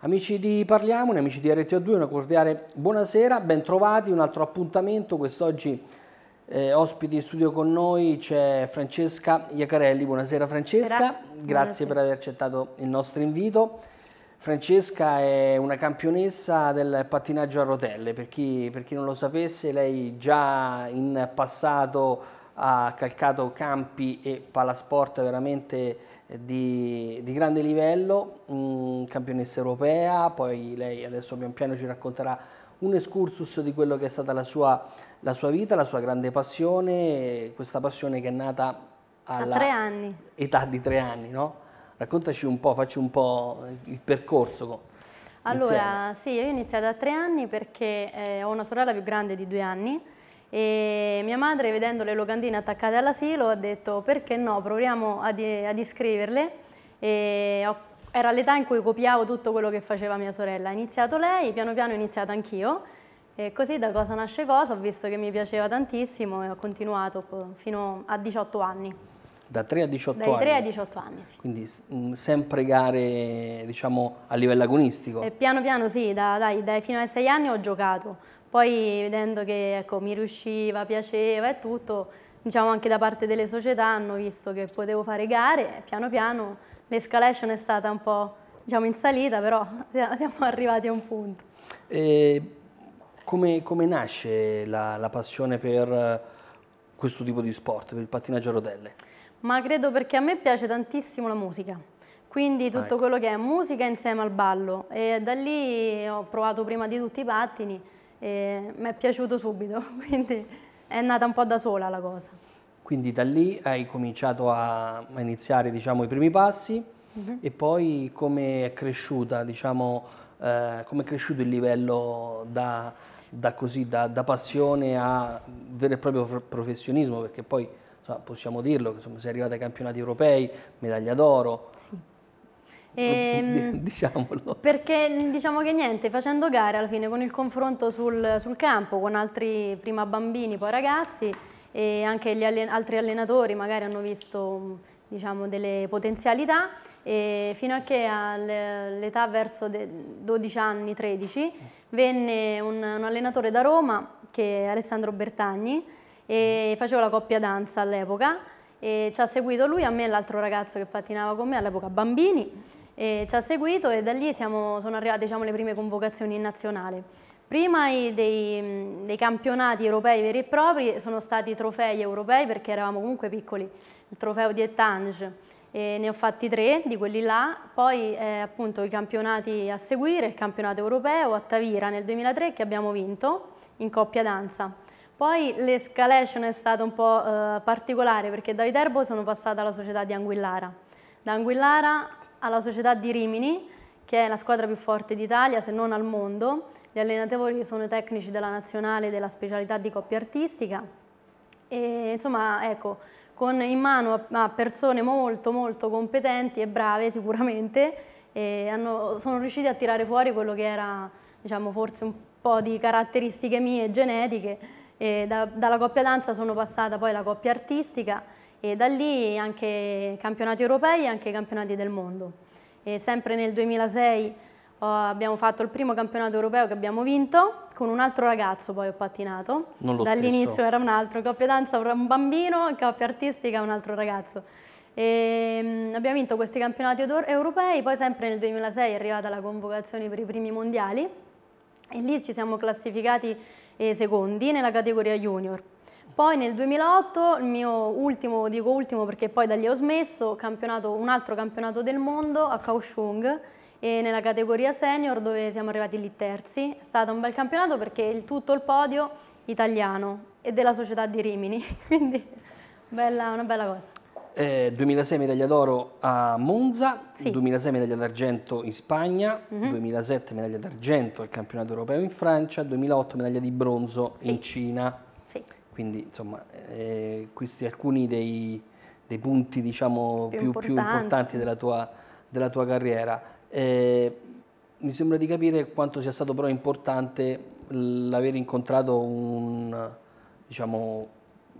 Amici di Parliamone, amici di rto 2 una cordiale buonasera, bentrovati, un altro appuntamento, quest'oggi eh, ospiti in studio con noi c'è Francesca Iacarelli, buonasera Francesca, Gra grazie buonasera. per aver accettato il nostro invito. Francesca è una campionessa del pattinaggio a rotelle, per chi, per chi non lo sapesse lei già in passato ha calcato campi e palasport veramente eh, di, di grande livello, mh, mm, campionessa europea, poi lei adesso pian piano ci racconterà un escursus di quello che è stata la sua, la sua vita, la sua grande passione, questa passione che è nata alla età di tre anni, no? Raccontaci un po', facci un po' il percorso. Allora, insieme. sì, io ho iniziato a tre anni perché eh, ho una sorella più grande di due anni e mia madre, vedendo le locandine attaccate all'asilo, ha detto perché no, proviamo ad, ad iscriverle. Ho, era l'età in cui copiavo tutto quello che faceva mia sorella. Ha iniziato lei, piano piano ho iniziato anch'io. E così da cosa nasce cosa, ho visto che mi piaceva tantissimo e ho continuato fino a 18 anni. Da 3 a 18 Dai anni? 3 a 18 anni. Sì. Quindi mh, mm, sempre gare diciamo, a livello agonistico? E piano piano sì, da, dai, dai, fino ai 6 anni ho giocato. Poi vedendo che ecco, mi riusciva, piaceva e tutto, diciamo anche da parte delle società hanno visto che potevo fare gare piano piano l'escalation è stata un po' diciamo, in salita, però siamo arrivati a un punto. E come, come nasce la, la passione per questo tipo di sport, per il pattinaggio a rotelle? ma credo perché a me piace tantissimo la musica. Quindi tutto ah, ecco. quello che è musica insieme al ballo e da lì ho provato prima di tutti i pattini e mi è piaciuto subito, quindi è nata un po' da sola la cosa. Quindi da lì hai cominciato a iniziare diciamo, i primi passi mm -hmm. e poi come è cresciuta, diciamo, eh, come è cresciuto il livello da, da, così, da, da passione a vero e proprio professionismo, perché poi insomma, possiamo dirlo, insomma, sei arrivata ai campionati europei, medaglia d'oro. Ehm, Perché diciamo che niente, facendo gare alla fine con il confronto sul, sul campo con altri prima bambini poi ragazzi e anche gli allen altri allenatori magari hanno visto diciamo, delle potenzialità e fino a che all'età verso 12 anni, 13 venne un, un allenatore da Roma che è Alessandro Bertagni e facevo la coppia danza all'epoca e ci ha seguito lui, a me e l'altro ragazzo che pattinava con me all'epoca bambini e ci ha seguito e da lì siamo, sono arrivate diciamo, le prime convocazioni in nazionale. Prima dei, dei, campionati europei veri e propri sono stati trofei europei perché eravamo comunque piccoli, il trofeo di Etange, e ne ho fatti tre di quelli là, poi eh, appunto i campionati a seguire, il campionato europeo a Tavira nel 2003 che abbiamo vinto in coppia danza. Poi l'escalation è stata un po' eh, particolare perché da Viterbo sono passata alla società di Anguillara, da Anguillara alla società di Rimini, che è la squadra più forte d'Italia, se non al mondo. Gli allenatori sono i tecnici della nazionale della specialità di coppia artistica. E, insomma, ecco, con in mano a persone molto molto competenti e brave sicuramente, e hanno, sono riusciti a tirare fuori quello che era diciamo, forse un po' di caratteristiche mie genetiche da, dalla coppia danza sono passata poi alla coppia artistica e da lì anche campionati europei e anche campionati del mondo. E sempre nel 2006 ho, abbiamo fatto il primo campionato europeo che abbiamo vinto, con un altro ragazzo poi ho pattinato. Dall'inizio era un altro, coppia danza un bambino, coppia artistica un altro ragazzo. E, mm, abbiamo vinto questi campionati europei, poi sempre nel 2006 è arrivata la convocazione per i primi mondiali e lì ci siamo classificati eh, secondi nella categoria junior. Poi nel 2008, il mio ultimo, dico ultimo perché poi da lì ho smesso, campionato, un altro campionato del mondo a Kaohsiung e nella categoria senior dove siamo arrivati lì terzi. È stato un bel campionato perché il tutto il podio italiano e della società di Rimini, quindi bella, una bella cosa eh, 2006 medaglia d'oro a Monza, sì. 2006 medaglia d'argento in Spagna, uh -huh. 2007 medaglia d'argento al campionato europeo in Francia, 2008 medaglia di bronzo sì. in Cina. Sì. Quindi insomma, eh, questi alcuni dei, dei punti diciamo, più, più, importanti. più, importanti della tua, della tua carriera. Eh, mi sembra di capire quanto sia stato però importante l'aver incontrato un, diciamo,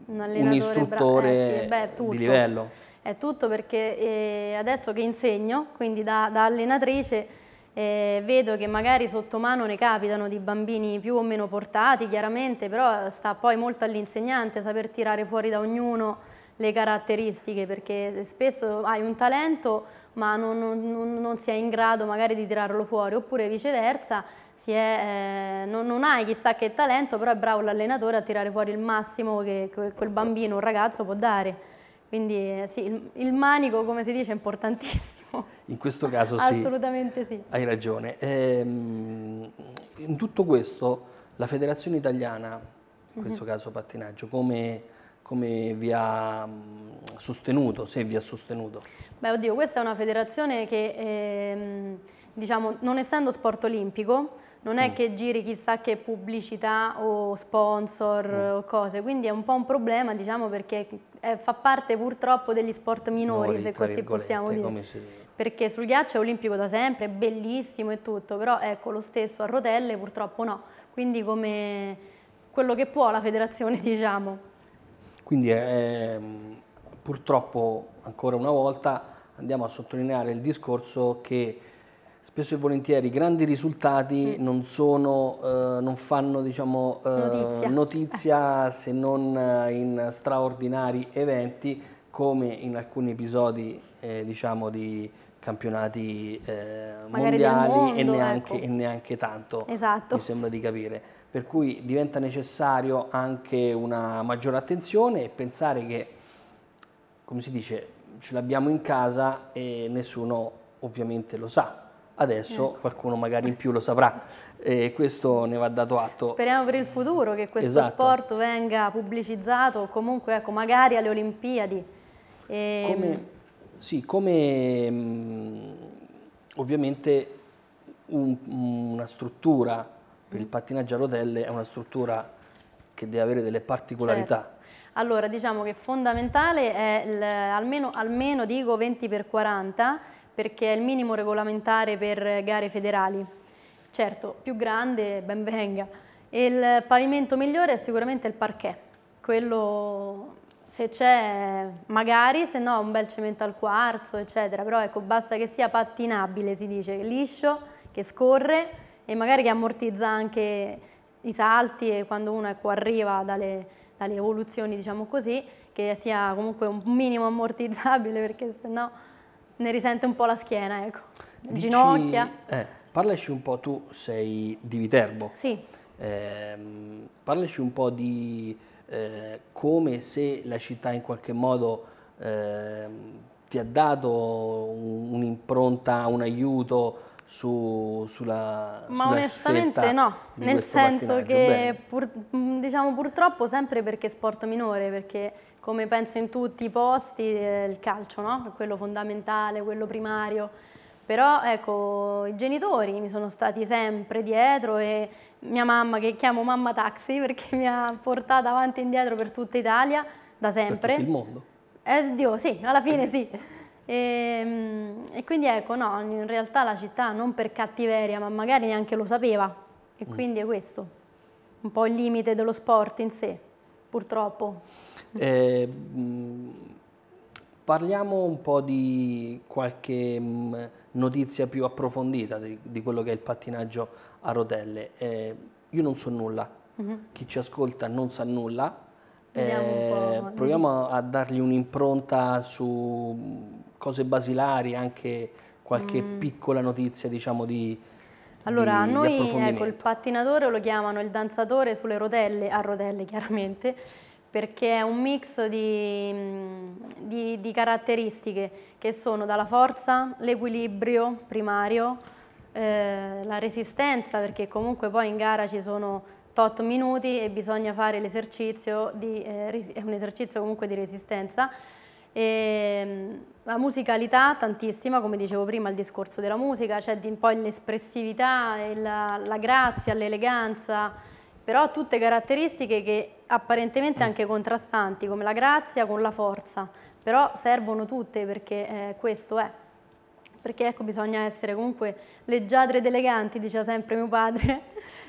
un, un istruttore eh, sì, beh, di livello. È tutto perché eh, adesso che insegno, quindi da, da allenatrice, eh, vedo che magari sotto mano ne capitano di bambini più o meno portati, chiaramente, però sta poi molto all'insegnante saper tirare fuori da ognuno le caratteristiche, perché spesso hai un talento ma non, non, non si è in grado magari di tirarlo fuori, oppure viceversa è, eh, non, non, hai chissà che talento, però è bravo l'allenatore a tirare fuori il massimo che quel bambino, un ragazzo può dare. Quindi eh, sì, il, il manico, come si dice, è importantissimo. In questo caso sì. Assolutamente sì. Hai ragione. Ehm, in tutto questo la Federazione Italiana, in questo mm -hmm. caso pattinaggio, come, come vi ha mm, sostenuto, se vi ha sostenuto? Beh, oddio, questa è una federazione che, ehm, diciamo, non essendo sport olimpico, non è mm. che giri chissà che pubblicità o sponsor mm. o cose, quindi è un po' un problema diciamo perché è, fa parte purtroppo degli sport minori, no, se così possiamo dire. Come Si... Perché sul ghiaccio è olimpico da sempre, è bellissimo e tutto, però ecco lo stesso a rotelle purtroppo no, quindi come quello che può la federazione diciamo. Quindi è, eh, ehm, purtroppo ancora una volta andiamo a sottolineare il discorso che spesso e volentieri grandi risultati mm. non, sono, eh, non, fanno diciamo, eh, notizia. notizia. se non eh, in straordinari eventi come in alcuni episodi eh, diciamo, di campionati eh, mondiali mondo, e, neanche, ecco. e, neanche, tanto, esatto. mi sembra di capire. Per cui diventa necessario anche una maggiore attenzione e pensare che, come si dice, ce l'abbiamo in casa e nessuno ovviamente lo sa adesso eh. qualcuno magari in più lo saprà e questo ne va dato atto. Speriamo per il futuro che questo esatto. sport venga pubblicizzato comunque ecco, magari alle Olimpiadi. E... Come, mm, sì, come mh, mm, ovviamente un, una struttura per il pattinaggio a rotelle è una struttura che deve avere delle particolarità. Certo. Allora diciamo che fondamentale è il, almeno, almeno dico 20x40 perché è il minimo regolamentare per gare federali. Certo, più grande, ben venga. Il pavimento migliore è sicuramente il parquet, quello se c'è magari, se no un bel cemento al quarzo, eccetera, però ecco, basta che sia pattinabile, si dice, liscio, che scorre e magari che ammortizza anche i salti e quando uno ecco, arriva dalle, dalle evoluzioni, diciamo così, che sia comunque un minimo ammortizzabile perché se No ne risente un po' la schiena, ecco. Dici, ginocchia. Eh, parlaci un po', tu sei di Viterbo. Sì. Eh, parlaci un po' di eh, come se la città in qualche modo ehm, ti ha dato un'impronta, un aiuto su, sulla, Ma sulla onestamente no, nel senso che pur, mm, diciamo purtroppo sempre perché sport minore, perché come penso in tutti i posti, eh, il calcio, no? quello fondamentale, quello primario. Però ecco, i genitori mi sono stati sempre dietro e mia mamma, che chiamo mamma taxi perché mi ha portata avanti e indietro per tutta Italia, da sempre. Per tutto il mondo. Eh, Dio, sì, alla fine sì. E, ehm, e, quindi ecco, no, in realtà la città non per cattiveria, ma magari neanche lo sapeva. E mm. quindi è questo, un po' il limite dello sport in sé, purtroppo. Eh, mm, parliamo un po' di qualche mm, notizia più approfondita di, di, quello che è il pattinaggio a rotelle. Eh, io non so nulla, mm -hmm. chi ci ascolta non sa nulla. Eh, proviamo a dargli un'impronta su mm, cose basilari, anche qualche mm. piccola notizia diciamo di, allora, di, noi di ecco, il pattinatore lo chiamano il danzatore sulle rotelle, a rotelle chiaramente, perché è un mix di, mm, di, di caratteristiche che sono dalla forza, l'equilibrio primario, eh, la resistenza, perché comunque poi in gara ci sono tot minuti e bisogna fare l'esercizio, eh, è un esercizio comunque di resistenza, e ehm, la musicalità tantissima, come dicevo prima, il discorso della musica, c'è cioè un po' l'espressività, la, la, grazia, l'eleganza, però tutte caratteristiche che apparentemente mm. anche contrastanti, come la grazia con la forza, però servono tutte perché eh, questo è. Perché ecco, bisogna essere comunque leggiadre ed eleganti, diceva sempre mio padre,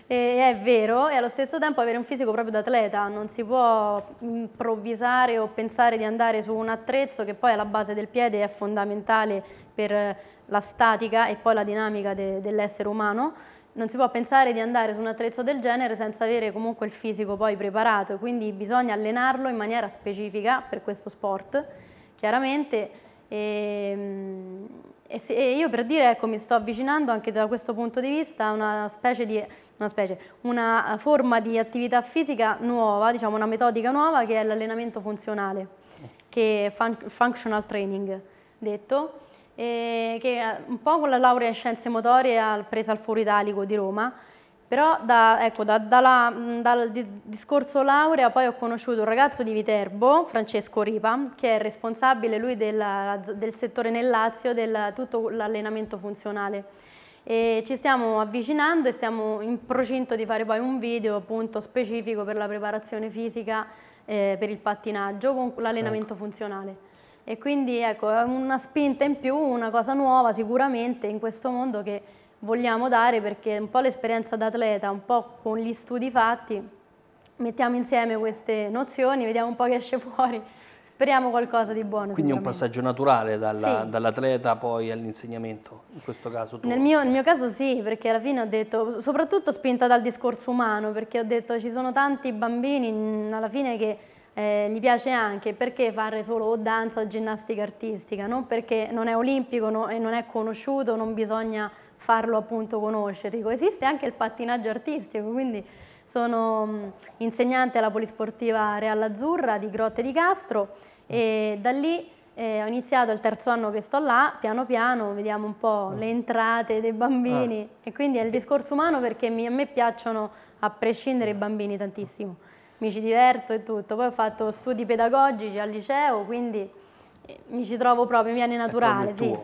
e è vero, e allo stesso tempo avere un fisico proprio d'atleta, non si può improvvisare o pensare di andare su un attrezzo che poi alla base del piede è fondamentale per la statica e poi la dinamica de dell'essere umano, non si può pensare di andare su un attrezzo del genere senza avere comunque il fisico poi preparato quindi bisogna allenarlo in maniera specifica per questo sport, chiaramente. E, ehm, e, se, e io per dire, ecco, mi sto avvicinando anche da questo punto di vista a una specie di una, specie, una forma di attività fisica nuova, diciamo una metodica nuova che è l'allenamento funzionale, eh. che è fun functional training detto eh, che un po' con la laurea in scienze motorie ha preso al Foro Italico di Roma, però da, ecco, da, da la, dal discorso laurea poi ho conosciuto un ragazzo di Viterbo, Francesco Ripa, che è responsabile lui della, del settore nel Lazio del tutto l'allenamento funzionale. E ci stiamo avvicinando e siamo in procinto di fare poi un video appunto specifico per la preparazione fisica eh, per il pattinaggio con ecco. l'allenamento ecco. funzionale. E quindi ecco, è una spinta in più, una cosa nuova sicuramente in questo mondo che vogliamo dare perché un po' l'esperienza d'atleta, un po' con gli studi fatti, mettiamo insieme queste nozioni, vediamo un po' che esce fuori. Speriamo qualcosa di buono. Quindi è un passaggio naturale dall'atleta sì. dall poi all'insegnamento, in questo caso tu. Nel mio, nel mio caso sì, perché alla fine ho detto, soprattutto spinta dal discorso umano, perché ho detto ci sono tanti bambini alla fine che eh, gli piace anche perché fare solo o danza o ginnastica artistica, non perché non è olimpico no, e non è conosciuto, non bisogna farlo appunto conoscere. Esiste anche il pattinaggio artistico, quindi sono insegnante alla Polisportiva Real Azzurra di Grotte di Castro e da lì eh, ho iniziato il terzo anno che sto là, piano piano vediamo un po' mm. le entrate dei bambini ah. e quindi è il discorso umano perché mi, a me piacciono a prescindere i bambini tantissimo mi ci diverto e tutto. Poi ho fatto studi pedagogici al liceo, quindi eh, mi ci trovo proprio, mi viene naturale. Sì.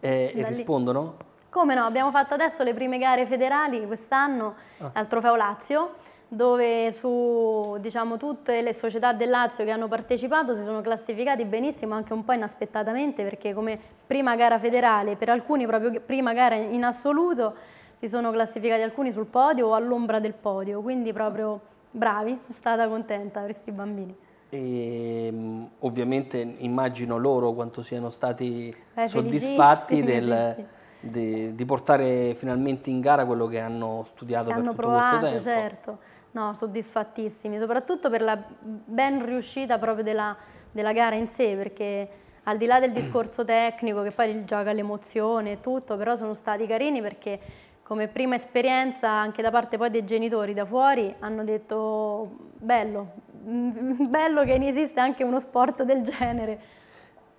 E, e rispondono? Come no, abbiamo fatto adesso le prime gare federali quest'anno ah. al Trofeo Lazio dove su diciamo, tutte le società del Lazio che hanno partecipato si sono classificati benissimo anche un po' inaspettatamente perché come prima gara federale, per alcuni proprio prima gara in assoluto, si sono classificati alcuni sul podio o all'ombra del podio, quindi proprio Bravi, sono stata contenta per questi bambini. E, ehm, ovviamente immagino loro quanto siano stati eh, soddisfatti del, di, di, portare finalmente in gara quello che hanno studiato che per hanno tutto provato, questo tempo. certo. No, soddisfattissimi, soprattutto per la ben riuscita proprio della, della gara in sé, perché al di là del discorso tecnico che poi gioca l'emozione e tutto, però sono stati carini perché come prima esperienza anche da parte poi dei genitori da fuori hanno detto bello, bello che ne esiste anche uno sport del genere.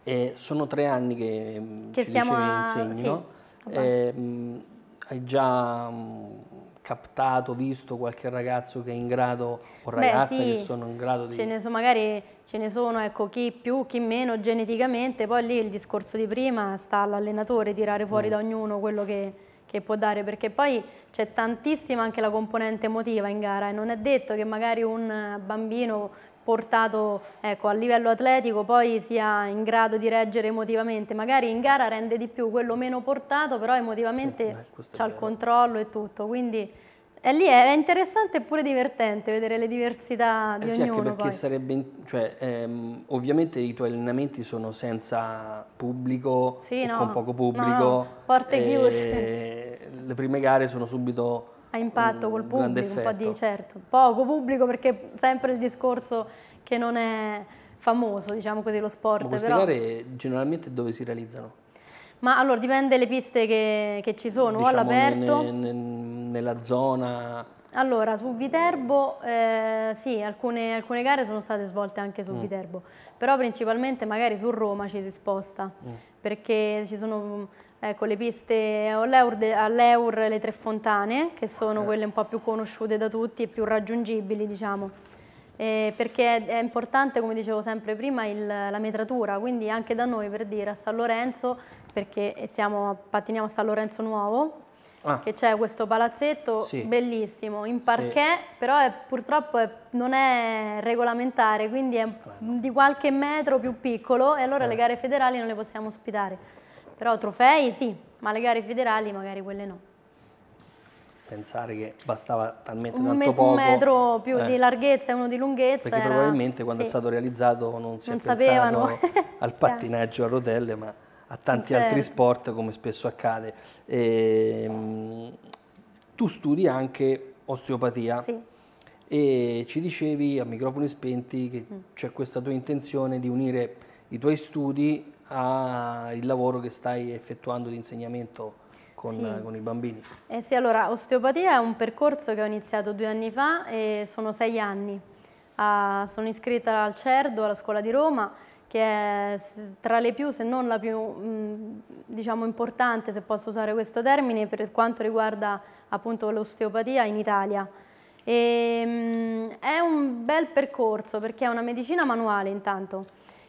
E sono tre anni che, mm, che ci dicevi a... insegni, sì. no? eh, mh, hai già mh, mm, captato, visto qualche ragazzo che è in grado, o ragazze sì, che sono in grado di... Ce ne sono magari, ce ne sono, ecco, chi più, chi meno geneticamente, poi lì il discorso di prima sta all'allenatore tirare fuori mm. da ognuno quello che che può dare, perché poi c'è tantissima anche la componente emotiva in gara e non è detto che magari un bambino portato ecco, a livello atletico poi sia in grado di reggere emotivamente, magari in gara rende di più quello meno portato, però emotivamente sì, ha il controllo e tutto, quindi e lì è interessante e pure divertente vedere le diversità di eh sì, ognuno. Anche perché poi. sarebbe, cioè, ehm, ovviamente i tuoi allenamenti sono senza pubblico, sì, no, con poco pubblico. No, porte chiuse. Le prime gare sono subito a impatto col pubblico, un po' di certo, poco pubblico perché sempre il discorso che non è famoso, diciamo così, lo sport. Ma queste però... gare generalmente dove si realizzano? Ma allora dipende dalle piste che, che ci sono, diciamo, o all'aperto. Nel, nel nella zona? Allora, su Viterbo eh, sì, alcune, alcune, gare sono state svolte anche su mm. Viterbo, però principalmente magari su Roma ci si sposta, mm. perché ci sono ecco, le piste all'Eur, le Tre Fontane, che sono okay. quelle un po' più conosciute da tutti e più raggiungibili, diciamo. Eh, perché è, è, importante, come dicevo sempre prima, il, la metratura, quindi anche da noi per dire a San Lorenzo, perché siamo, pattiniamo a San Lorenzo Nuovo, Ah. che c'è questo palazzetto sì. bellissimo in parquet, sì. però è, purtroppo è, non è regolamentare, quindi è Strano. di qualche metro più piccolo e allora eh. le gare federali non le possiamo ospitare. Però trofei sì, ma le gare federali magari quelle no. Pensare che bastava talmente un tanto poco. Un metro più eh. di larghezza e uno di lunghezza. Perché era... probabilmente quando sì. è stato realizzato non si non è sapevano. pensato al pattinaggio a rotelle, ma a tanti certo. altri sport come spesso accade. E, ehm, tu studi anche osteopatia sì. e ci dicevi a microfoni spenti che mm. c'è questa tua intenzione di unire i tuoi studi al lavoro che stai effettuando di insegnamento con, sì. con, i bambini. Eh sì, allora, osteopatia è un percorso che ho iniziato due anni fa e sono sei anni. Uh, sono iscritta al CERDO, alla scuola di Roma, che è tra le più, se non la più mm, diciamo, importante, se posso usare questo termine, per quanto riguarda appunto l'osteopatia in Italia. E, ehm, è un bel percorso perché è una medicina manuale intanto,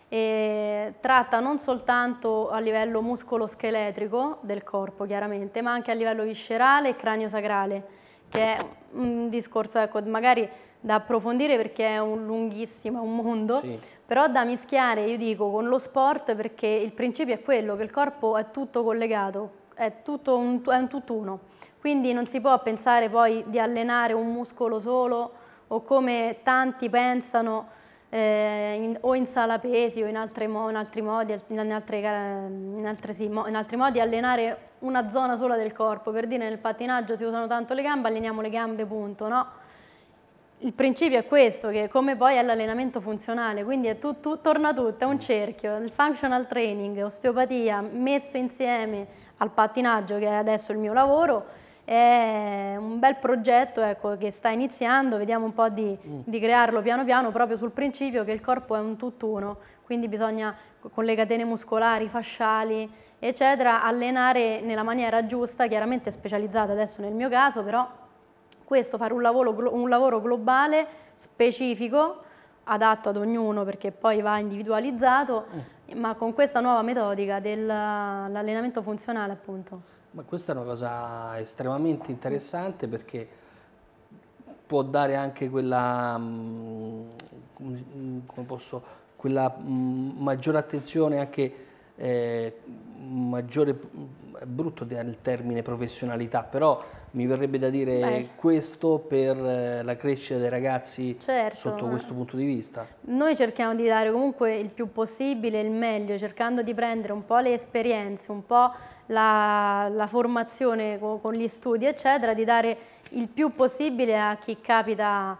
e tratta non soltanto a livello muscoloscheletrico del corpo chiaramente, ma anche a livello viscerale e cranio-sacrale, che è un discorso, ecco, magari da approfondire perché è un lunghissimo, un mondo, sì. però da mischiare, io dico, con lo sport perché il principio è quello, che il corpo è tutto collegato, è, tutto un, è un tutt'uno. Quindi non si può pensare poi di allenare un muscolo solo o come tanti pensano eh, in, o in sala pesi o in, altre, in altri modi, in, altre, in, altre, sì, in altri modi allenare una zona sola del corpo. Per dire nel pattinaggio si usano tanto le gambe, alleniamo le gambe, punto, no? il principio è questo, che come poi è l'allenamento funzionale, quindi è tu, tu, torna tutto, è un cerchio, il functional training, osteopatia messo insieme al pattinaggio che è adesso il mio lavoro, è un bel progetto ecco, che sta iniziando, vediamo un po' di, mm. di, crearlo piano piano proprio sul principio che il corpo è un tutt'uno, quindi bisogna con le catene muscolari, fasciali, eccetera, allenare nella maniera giusta, chiaramente specializzata adesso nel mio caso, però questo, fare un lavoro, un lavoro globale, specifico, adatto ad ognuno perché poi va individualizzato, mm. ma con questa nuova metodica dell'allenamento funzionale appunto. Ma questa è una cosa estremamente interessante perché può dare anche quella, mh, mm, mm, posso, quella mm, maggiore attenzione anche eh, maggiore, mm, brutto il termine professionalità, però mi verrebbe da dire Beh. questo per eh, la crescita dei ragazzi certo, sotto questo punto di vista. Noi cerchiamo di dare comunque il più possibile, il meglio, cercando di prendere un po' le esperienze, un po' la, la formazione con, con gli studi, eccetera, di dare il più possibile a chi capita,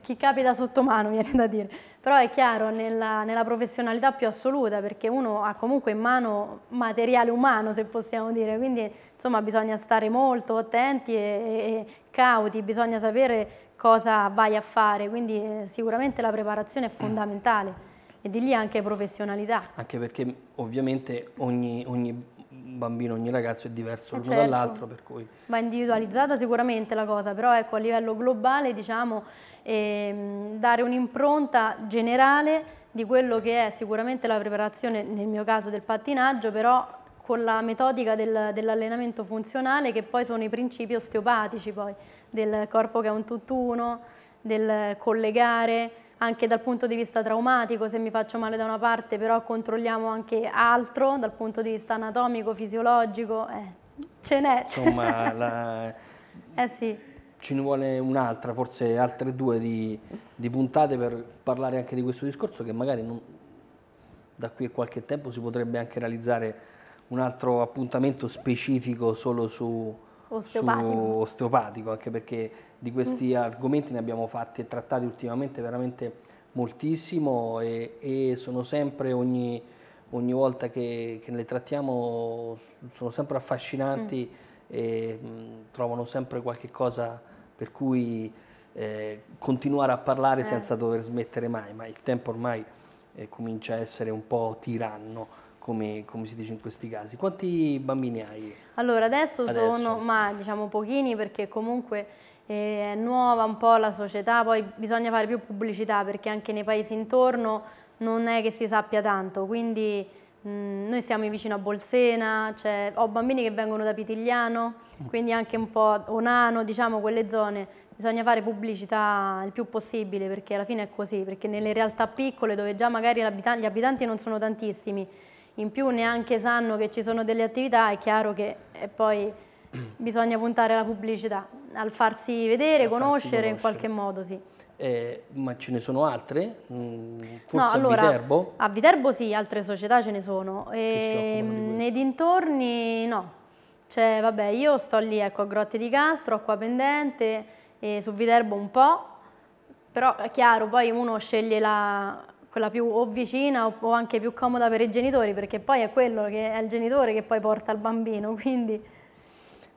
chi capita sotto mano, viene da dire però è chiaro nella, nella, professionalità più assoluta perché uno ha comunque in mano materiale umano se possiamo dire, quindi insomma bisogna stare molto attenti e, e cauti, bisogna sapere cosa vai a fare, quindi eh, sicuramente la preparazione è fondamentale e di lì anche professionalità. Anche perché ovviamente ogni, ogni un bambino, ogni ragazzo è diverso eh, l'uno certo. dall'altro, per cui... Va individualizzata sicuramente la cosa, però ecco, a livello globale diciamo ehm, dare un'impronta generale di quello che è sicuramente la preparazione, nel mio caso del pattinaggio, però con la metodica del, dell'allenamento funzionale che poi sono i principi osteopatici poi, del corpo che è un tutt'uno, del collegare, anche dal punto di vista traumatico, se mi faccio male da una parte, però controlliamo anche altro dal punto di vista anatomico, fisiologico, eh, ce n'è. Insomma, la... eh sì. ci ne vuole un'altra, forse altre due di, di, puntate per parlare anche di questo discorso che magari non... da qui a qualche tempo si potrebbe anche realizzare un altro appuntamento specifico solo su, osteopatico. osteopatico, anche perché di questi mm. argomenti ne abbiamo fatti e trattati ultimamente veramente moltissimo e, e sono sempre ogni, ogni volta che, che le trattiamo sono sempre affascinanti mm. e mh, mm, trovano sempre qualche cosa per cui eh, continuare a parlare eh. senza dover smettere mai, ma il tempo ormai eh, comincia a essere un po' tiranno come, come, si dice in questi casi. Quanti bambini hai? Allora adesso, adesso? sono, ma diciamo pochini perché comunque eh, è nuova un po' la società, poi bisogna fare più pubblicità perché anche nei paesi intorno non è che si sappia tanto, quindi mh, mm, noi siamo vicino a Bolsena, cioè, ho bambini che vengono da Pitigliano, mm. quindi anche un po' Onano, diciamo quelle zone, bisogna fare pubblicità il più possibile perché alla fine è così, perché nelle realtà piccole dove già magari abita gli abitanti non sono tantissimi, in più neanche sanno che ci sono delle attività, è chiaro che eh, poi bisogna puntare alla pubblicità, al farsi vedere, al conoscere, farsi conoscere, in qualche modo, sì. Eh, ma ce ne sono altre? Mm, forse no, allora, a Viterbo? A Viterbo sì, altre società ce ne sono. E, ehm, nei dintorni no. Cioè, vabbè, io sto lì ecco, a Grotte di Castro, Acqua Pendente, su Viterbo un po', però è chiaro, poi uno sceglie la, quella più o vicina o, o anche più comoda per i genitori, perché poi è quello che è il genitore che poi porta il bambino, quindi...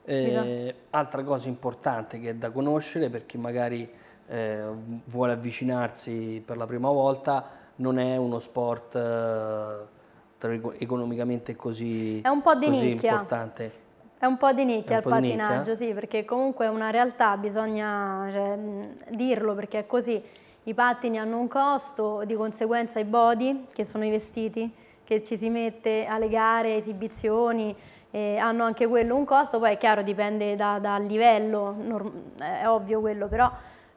Eh, altra cosa importante che è da conoscere per chi magari eh, vuole avvicinarsi per la prima volta, non è uno sport eh, economicamente così, è un po di nicchia. importante. È un po' di nicchia il patinaggio, nicchia. sì, perché comunque è una realtà, bisogna cioè, dirlo perché è così. I pattini hanno un costo, di conseguenza i body, che sono i vestiti che ci si mette alle gare, esibizioni, eh, hanno anche quello un costo, poi è chiaro dipende dal livello, è ovvio quello, però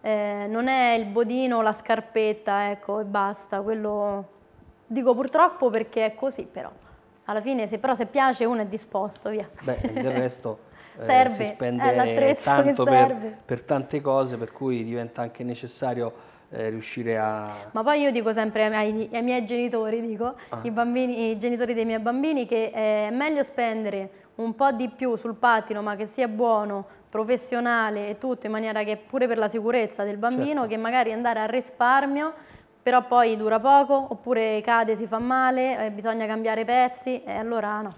eh, non è il bodino, la scarpetta, ecco, e basta, quello dico purtroppo perché è così, però alla fine se, però se piace uno è disposto, via. Beh, del resto eh, si spende eh, tanto per, per tante cose, per cui diventa anche necessario eh, riuscire a... Ma poi io dico sempre ai, ai miei genitori, dico, ah. i, bambini, i, genitori dei miei bambini, che eh, è meglio spendere un po' di più sul pattino, ma che sia buono, professionale e tutto, in maniera che pure per la sicurezza del bambino, certo. che magari andare a risparmio, però poi dura poco, oppure cade, si fa male, eh, bisogna cambiare pezzi, e eh, allora no.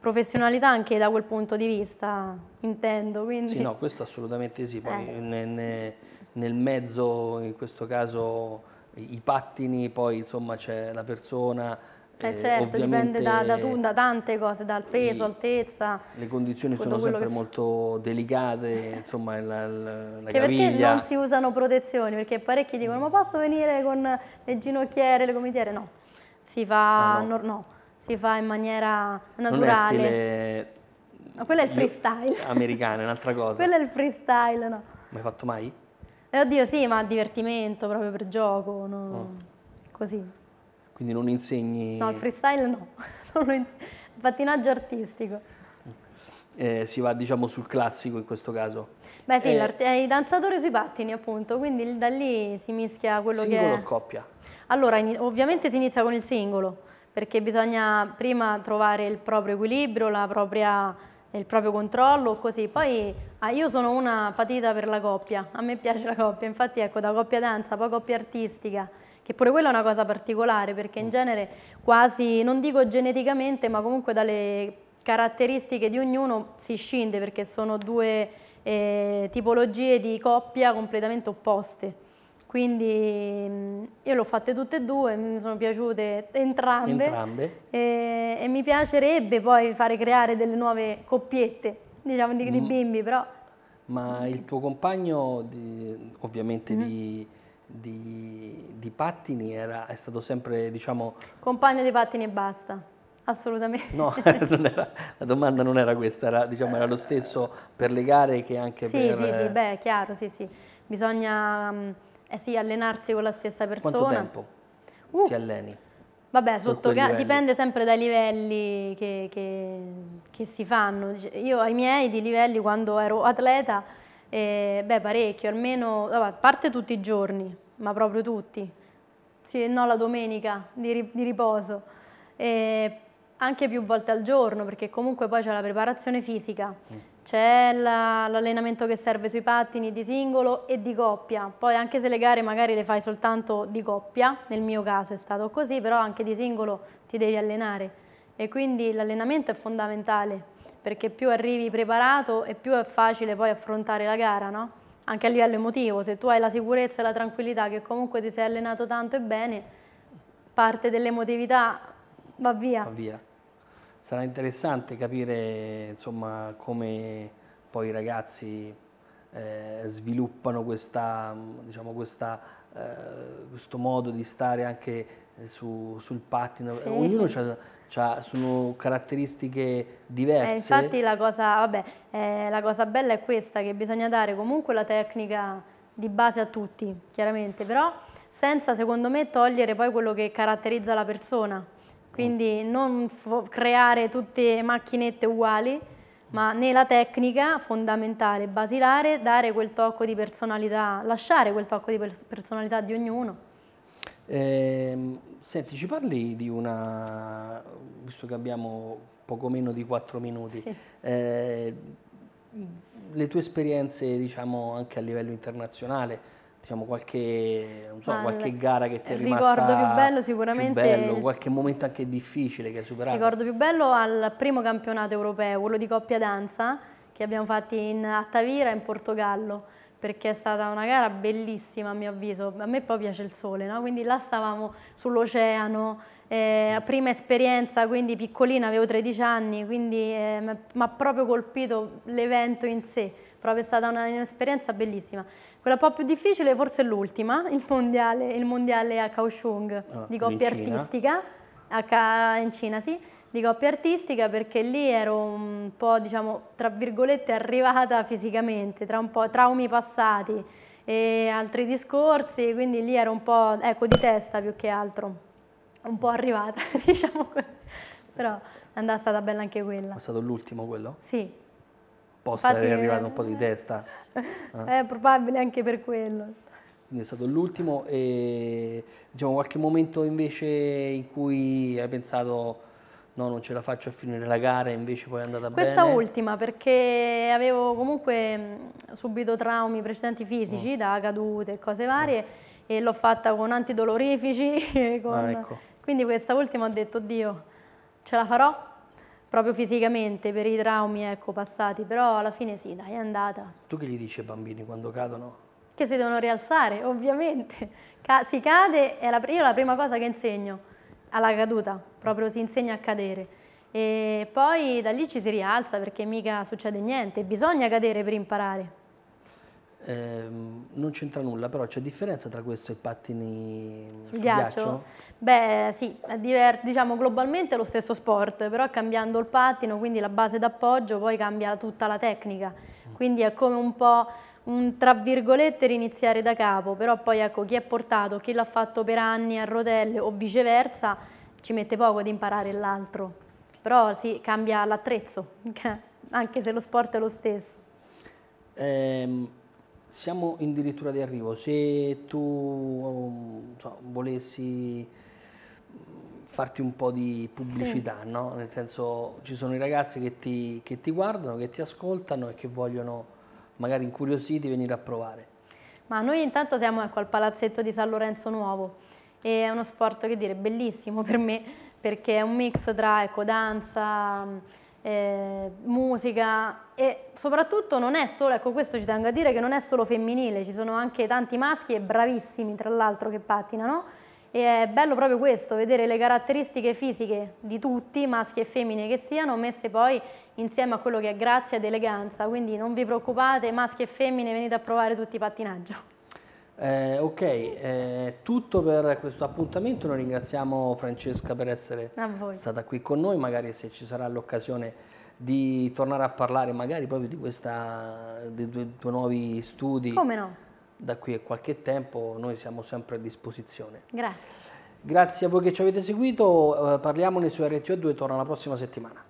Professionalità anche da quel punto di vista, intendo. Quindi... Sì, no, questo assolutamente sì. Poi eh. ne, ne nel mezzo, in questo caso i pattini, poi insomma c'è la persona. Eh, eh certo, dipende da, da, da, tante cose, dal peso, altezza. Le condizioni sono sempre che... molto delicate, insomma la, la, la caviglia. Perché non si usano protezioni? Perché parecchi dicono ma posso venire con le ginocchiere, le gomitiere? No, si fa, ah, no. No, no. si fa in maniera naturale. Non è stile... Ma quello è il freestyle. Americano, è un'altra cosa. quello è il freestyle, no. Ma hai fatto mai? Eh, oddio sì, ma a divertimento, proprio per gioco, no? oh. così. Quindi non insegni... No, il freestyle no, il pattinaggio artistico. Eh, si va diciamo sul classico in questo caso. Beh sì, eh, eh i danzatori sui pattini appunto, quindi da lì si mischia quello che è... Singolo o coppia? Allora, ovviamente si inizia con il singolo, perché bisogna prima trovare il proprio equilibrio, propria, il proprio controllo, così. Poi Ah, io sono una patita per la coppia, a me piace la coppia, infatti ecco da coppia danza, poi coppia artistica, che pure quella è una cosa particolare perché in mm. genere quasi, non dico geneticamente, ma comunque dalle caratteristiche di ognuno si scinde perché sono due eh, tipologie di coppia completamente opposte. Quindi mm, io le ho fatte tutte e due, mi sono piaciute entrambe, entrambe. E, e mi piacerebbe poi fare creare delle nuove coppiette diciamo di, di mm. bimbi, però... Ma il tuo compagno, di, ovviamente mm -hmm. di, di, di, pattini, era, è stato sempre, diciamo... Compagno di pattini e basta, assolutamente. No, era, la domanda non era questa, era, diciamo, era, lo stesso per le gare che anche sì, per... Sì, sì, beh, chiaro, sì, sì. Bisogna mm, eh sì, allenarsi con la stessa persona. Quanto tempo uh. ti alleni? Vabbè, sotto dipende sempre dai livelli che, che, che, si fanno. Io ai miei di livelli quando ero atleta, eh, beh parecchio, almeno, vabbè, parte tutti i giorni, ma proprio tutti, sì, no la domenica di, di riposo, eh, anche più volte al giorno perché comunque poi c'è la preparazione fisica, mm c'è l'allenamento che serve sui pattini di singolo e di coppia, poi anche se le gare magari le fai soltanto di coppia, nel mio caso è stato così, però anche di singolo ti devi allenare e quindi l'allenamento è fondamentale perché più arrivi preparato e più è facile poi affrontare la gara, no? anche a livello emotivo, se tu hai la sicurezza e la tranquillità che comunque ti sei allenato tanto e bene, parte dell'emotività va via. Va via sarà interessante capire insomma, come poi i ragazzi eh, sviluppano questa, diciamo, questa, eh, questo modo di stare anche su, sul pattino. Sì. Ognuno ha cioè, sono caratteristiche diverse. Eh, infatti la cosa, vabbè, eh, la cosa, bella è questa, che bisogna dare comunque la tecnica di base a tutti, chiaramente, però senza secondo me togliere poi quello che caratterizza la persona quindi non creare tutte macchinette uguali, ma nella tecnica fondamentale, basilare, dare quel tocco di personalità, lasciare quel tocco di personalità di ognuno. Eh, senti, ci parli di una, visto che abbiamo poco meno di 4 minuti, sì. eh, le tue esperienze diciamo anche a livello internazionale, diciamo, qualche, so, ah, qualche gara che ti è rimasta ricordo più bello sicuramente più bello, qualche momento anche difficile che hai superato ricordo più bello al primo campionato europeo quello di coppia danza che abbiamo fatto in Attavira in Portogallo perché è stata una gara bellissima a mio avviso a me poi piace il sole no? quindi là stavamo sull'oceano eh, mm. prima esperienza quindi piccolina avevo 13 anni quindi eh, mi ha proprio colpito l'evento in sé proprio è stata un'esperienza bellissima quella un po' più difficile forse è l'ultima, il mondiale, il mondiale a Kaohsiung ah, di coppia artistica, H in Cina sì, di coppia artistica perché lì ero un po' diciamo tra virgolette arrivata fisicamente, tra un po' traumi passati e altri discorsi, quindi lì ero un po' ecco di testa più che altro, un po' arrivata diciamo però è andata stata bella anche quella. È stato l'ultimo quello? Sì possa Infatti, essere arrivato un po' di eh, testa. Eh. È probabile anche per quello. Quindi è stato l'ultimo e diciamo qualche momento invece in cui hai pensato no non ce la faccio a finire la gara invece poi è andata Questa bene? Questa ultima perché avevo comunque subito traumi precedenti fisici mm. da cadute e cose mm. varie mm e l'ho fatta con antidolorifici. Con... Ah, ecco. Quindi questa ultima ho detto, oddio, ce la farò? proprio fisicamente per i traumi ecco, passati, però alla fine sì, dai, è andata. Tu che gli dici ai bambini quando cadono? Che si devono rialzare, ovviamente. Ca si cade, è la io la prima cosa che insegno alla caduta, proprio si insegna a cadere. E poi da lì ci si rialza perché mica succede niente, bisogna cadere per imparare. Ehm, non c'entra nulla, però c'è differenza tra questo e pattini sul, sul ghiaccio? ghiaccio? Beh sì, diciamo globalmente è lo stesso sport, però cambiando il pattino, quindi la base d'appoggio, poi cambia tutta la tecnica. Mm. Quindi è come un po' un tra virgolette riniziare da capo, però poi ecco chi è portato, chi l'ha fatto per anni a rotelle o viceversa, ci mette poco ad imparare l'altro. Però sì, cambia l'attrezzo, anche se lo sport è lo stesso. Ehm siamo addirittura di arrivo. Se tu so, volessi mm, farti un po' di pubblicità, sì. no? nel senso ci sono i ragazzi che ti, che ti, guardano, che ti ascoltano e che vogliono magari incuriositi venire a provare. Ma noi intanto siamo ecco, al palazzetto di San Lorenzo Nuovo e è uno sport che dire bellissimo per me perché è un mix tra ecco, danza, eh, musica e soprattutto non è solo, ecco questo ci tengo a dire, che non è solo femminile, ci sono anche tanti maschi e bravissimi tra l'altro che pattinano e è bello proprio questo, vedere le caratteristiche fisiche di tutti, maschi e femmine che siano, messe poi insieme a quello che è grazia ed eleganza, quindi non vi preoccupate, maschi e femmine venite a provare tutti i pattinaggio. Eh, ok, eh, tutto per questo appuntamento. Noi ringraziamo Francesca per essere stata qui con noi. Magari se ci sarà l'occasione di tornare a parlare, magari proprio di questa dei tuoi, tuoi nuovi studi. Come no? Da qui a qualche tempo noi siamo sempre a disposizione. Grazie. Grazie a voi che ci avete seguito. Eh, parliamo su RTO2, torna la prossima settimana.